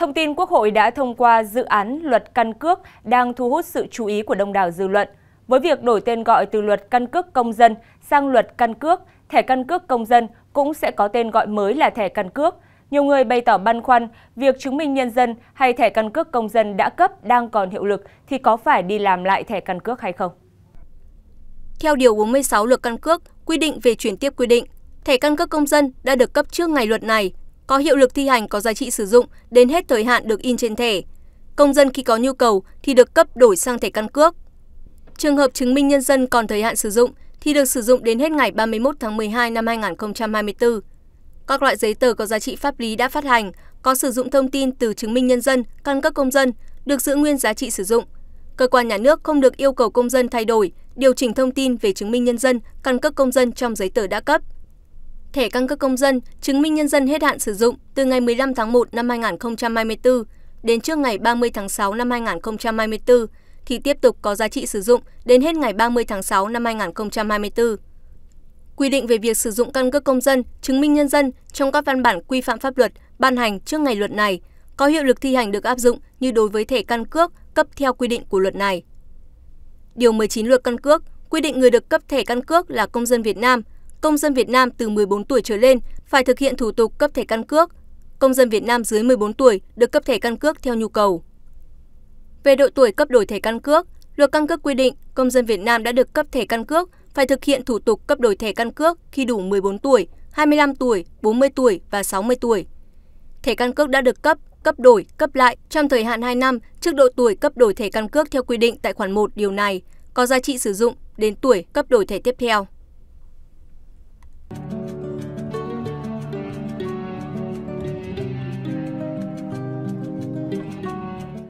Thông tin Quốc hội đã thông qua dự án luật căn cước đang thu hút sự chú ý của đông đảo dư luận. Với việc đổi tên gọi từ luật căn cước công dân sang luật căn cước, thẻ căn cước công dân cũng sẽ có tên gọi mới là thẻ căn cước. Nhiều người bày tỏ băn khoăn việc chứng minh nhân dân hay thẻ căn cước công dân đã cấp đang còn hiệu lực thì có phải đi làm lại thẻ căn cước hay không? Theo Điều 46 luật căn cước, quy định về chuyển tiếp quy định, thẻ căn cước công dân đã được cấp trước ngày luật này có hiệu lực thi hành có giá trị sử dụng đến hết thời hạn được in trên thẻ. Công dân khi có nhu cầu thì được cấp đổi sang thẻ căn cước. Trường hợp chứng minh nhân dân còn thời hạn sử dụng thì được sử dụng đến hết ngày 31 tháng 12 năm 2024. Các loại giấy tờ có giá trị pháp lý đã phát hành có sử dụng thông tin từ chứng minh nhân dân, căn cước công dân được giữ nguyên giá trị sử dụng. Cơ quan nhà nước không được yêu cầu công dân thay đổi, điều chỉnh thông tin về chứng minh nhân dân, căn cước công dân trong giấy tờ đã cấp thẻ căn cước công dân, chứng minh nhân dân hết hạn sử dụng từ ngày 15 tháng 1 năm 2024 đến trước ngày 30 tháng 6 năm 2024 thì tiếp tục có giá trị sử dụng đến hết ngày 30 tháng 6 năm 2024. Quy định về việc sử dụng căn cước công dân, chứng minh nhân dân trong các văn bản quy phạm pháp luật ban hành trước ngày luật này có hiệu lực thi hành được áp dụng như đối với thẻ căn cước cấp theo quy định của luật này. Điều 19 luật căn cước quy định người được cấp thẻ căn cước là công dân Việt Nam công dân Việt Nam từ 14 tuổi trở lên phải thực hiện thủ tục cấp thẻ căn cước, công dân Việt Nam dưới 14 tuổi được cấp thẻ căn cước theo nhu cầu. Về độ tuổi cấp đổi thẻ căn cước, luật căn cước quy định công dân Việt Nam đã được cấp thẻ căn cước phải thực hiện thủ tục cấp đổi thẻ căn cước khi đủ 14 tuổi, 25 tuổi, 40 tuổi và 60 tuổi. Thẻ căn cước đã được cấp, cấp đổi, cấp lại trong thời hạn 2 năm trước độ tuổi cấp đổi thẻ căn cước theo quy định tại khoản 1 điều này, có giá trị sử dụng đến tuổi cấp đổi thẻ tiếp theo.